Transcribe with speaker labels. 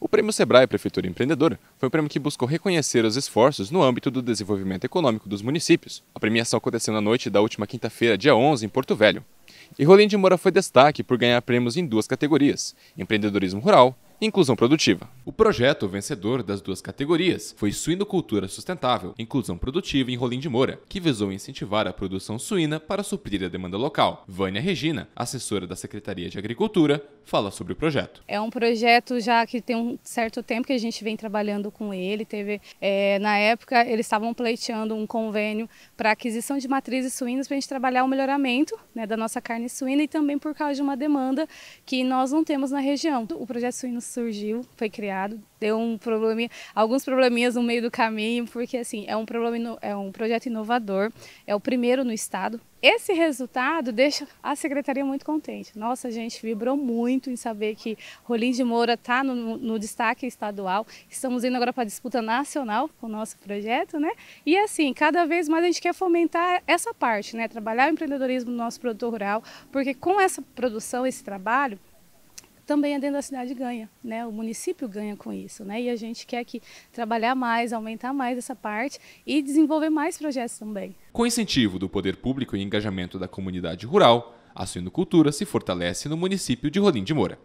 Speaker 1: O Prêmio Sebrae Prefeitura Empreendedora foi um prêmio que buscou reconhecer os esforços no âmbito do desenvolvimento econômico dos municípios. A premiação aconteceu na noite da última quinta-feira, dia 11, em Porto Velho. E Rolim de Moura foi destaque por ganhar prêmios em duas categorias: empreendedorismo rural inclusão produtiva. O projeto vencedor das duas categorias foi Suinocultura Sustentável, Inclusão Produtiva em Rolim de Moura, que visou incentivar a produção suína para suprir a demanda local. Vânia Regina, assessora da Secretaria de Agricultura, fala sobre o projeto.
Speaker 2: É um projeto já que tem um certo tempo que a gente vem trabalhando com ele. Teve, é, na época, eles estavam pleiteando um convênio para aquisição de matrizes suínas para a gente trabalhar o melhoramento né, da nossa carne suína e também por causa de uma demanda que nós não temos na região. O projeto Suíno surgiu, foi criado, deu um probleminha, alguns probleminhas no meio do caminho, porque assim, é um problema, é um projeto inovador, é o primeiro no estado. Esse resultado deixa a secretaria muito contente. Nossa, a gente vibrou muito em saber que Rolim de Moura está no, no, destaque estadual. Estamos indo agora para a disputa nacional com o nosso projeto, né? E assim, cada vez mais a gente quer fomentar essa parte, né? Trabalhar o empreendedorismo no nosso produtor rural, porque com essa produção, esse trabalho, também é dentro da cidade ganha, né? O município ganha com isso, né? E a gente quer que trabalhar mais, aumentar mais essa parte e desenvolver mais projetos também.
Speaker 1: Com incentivo do poder público e engajamento da comunidade rural, a suinocultura se fortalece no município de Rolim de Moura.